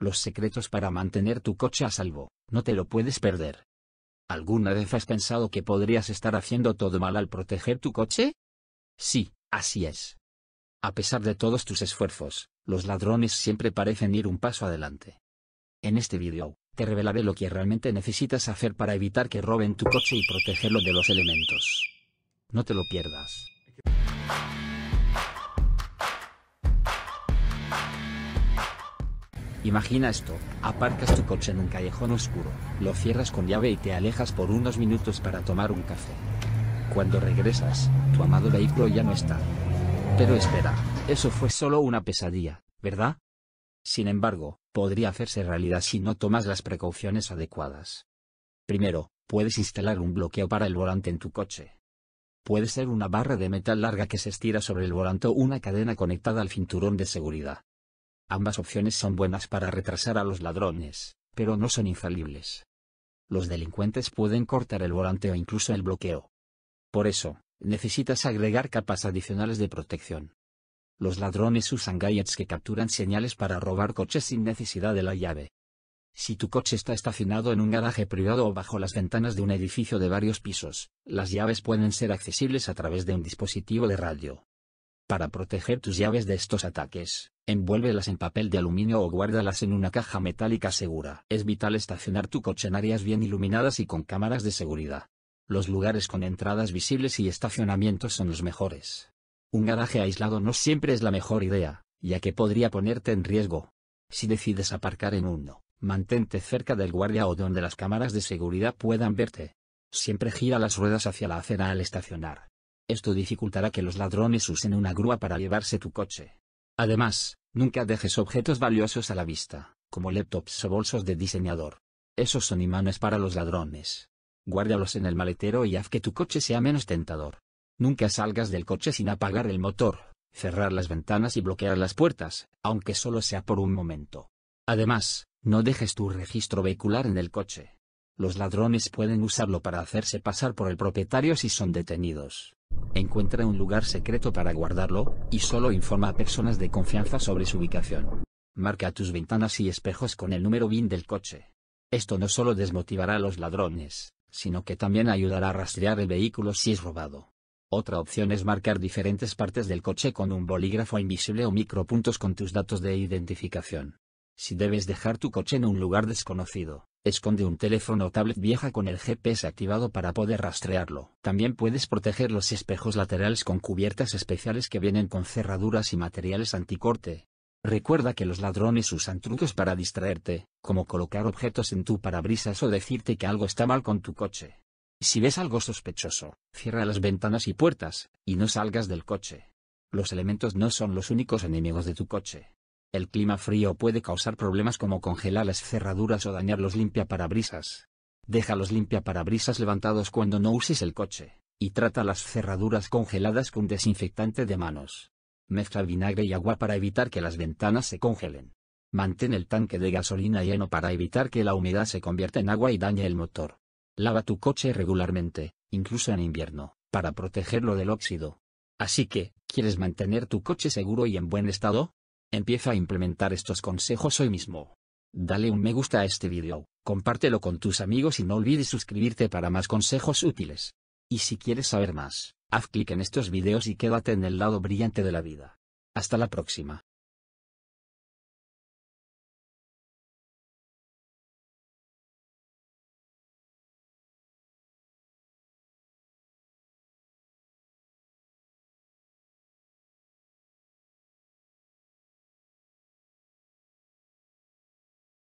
los secretos para mantener tu coche a salvo, no te lo puedes perder. ¿Alguna vez has pensado que podrías estar haciendo todo mal al proteger tu coche? Sí, así es. A pesar de todos tus esfuerzos, los ladrones siempre parecen ir un paso adelante. En este vídeo, te revelaré lo que realmente necesitas hacer para evitar que roben tu coche y protegerlo de los elementos. No te lo pierdas. Imagina esto, aparcas tu coche en un callejón oscuro, lo cierras con llave y te alejas por unos minutos para tomar un café. Cuando regresas, tu amado vehículo ya no está. Pero espera, eso fue solo una pesadilla, ¿verdad? Sin embargo, podría hacerse realidad si no tomas las precauciones adecuadas. Primero, puedes instalar un bloqueo para el volante en tu coche. Puede ser una barra de metal larga que se estira sobre el volante o una cadena conectada al cinturón de seguridad. Ambas opciones son buenas para retrasar a los ladrones, pero no son infalibles. Los delincuentes pueden cortar el volante o incluso el bloqueo. Por eso, necesitas agregar capas adicionales de protección. Los ladrones usan gadgets que capturan señales para robar coches sin necesidad de la llave. Si tu coche está estacionado en un garaje privado o bajo las ventanas de un edificio de varios pisos, las llaves pueden ser accesibles a través de un dispositivo de radio. Para proteger tus llaves de estos ataques, Envuélvelas en papel de aluminio o guárdalas en una caja metálica segura. Es vital estacionar tu coche en áreas bien iluminadas y con cámaras de seguridad. Los lugares con entradas visibles y estacionamientos son los mejores. Un garaje aislado no siempre es la mejor idea, ya que podría ponerte en riesgo. Si decides aparcar en uno, mantente cerca del guardia o donde las cámaras de seguridad puedan verte. Siempre gira las ruedas hacia la acera al estacionar. Esto dificultará que los ladrones usen una grúa para llevarse tu coche. Además, nunca dejes objetos valiosos a la vista, como laptops o bolsos de diseñador. Esos son imanes para los ladrones. Guárdalos en el maletero y haz que tu coche sea menos tentador. Nunca salgas del coche sin apagar el motor, cerrar las ventanas y bloquear las puertas, aunque solo sea por un momento. Además, no dejes tu registro vehicular en el coche. Los ladrones pueden usarlo para hacerse pasar por el propietario si son detenidos. Encuentra un lugar secreto para guardarlo, y solo informa a personas de confianza sobre su ubicación. Marca tus ventanas y espejos con el número BIN del coche. Esto no solo desmotivará a los ladrones, sino que también ayudará a rastrear el vehículo si es robado. Otra opción es marcar diferentes partes del coche con un bolígrafo invisible o micropuntos con tus datos de identificación. Si debes dejar tu coche en un lugar desconocido, esconde un teléfono o tablet vieja con el GPS activado para poder rastrearlo. También puedes proteger los espejos laterales con cubiertas especiales que vienen con cerraduras y materiales anticorte. Recuerda que los ladrones usan trucos para distraerte, como colocar objetos en tu parabrisas o decirte que algo está mal con tu coche. Si ves algo sospechoso, cierra las ventanas y puertas, y no salgas del coche. Los elementos no son los únicos enemigos de tu coche. El clima frío puede causar problemas como congelar las cerraduras o dañar los limpiaparabrisas. Deja los limpiaparabrisas levantados cuando no uses el coche, y trata las cerraduras congeladas con desinfectante de manos. Mezcla vinagre y agua para evitar que las ventanas se congelen. Mantén el tanque de gasolina lleno para evitar que la humedad se convierta en agua y dañe el motor. Lava tu coche regularmente, incluso en invierno, para protegerlo del óxido. Así que, ¿quieres mantener tu coche seguro y en buen estado? Empieza a implementar estos consejos hoy mismo. Dale un me gusta a este vídeo, compártelo con tus amigos y no olvides suscribirte para más consejos útiles. Y si quieres saber más, haz clic en estos videos y quédate en el lado brillante de la vida. Hasta la próxima.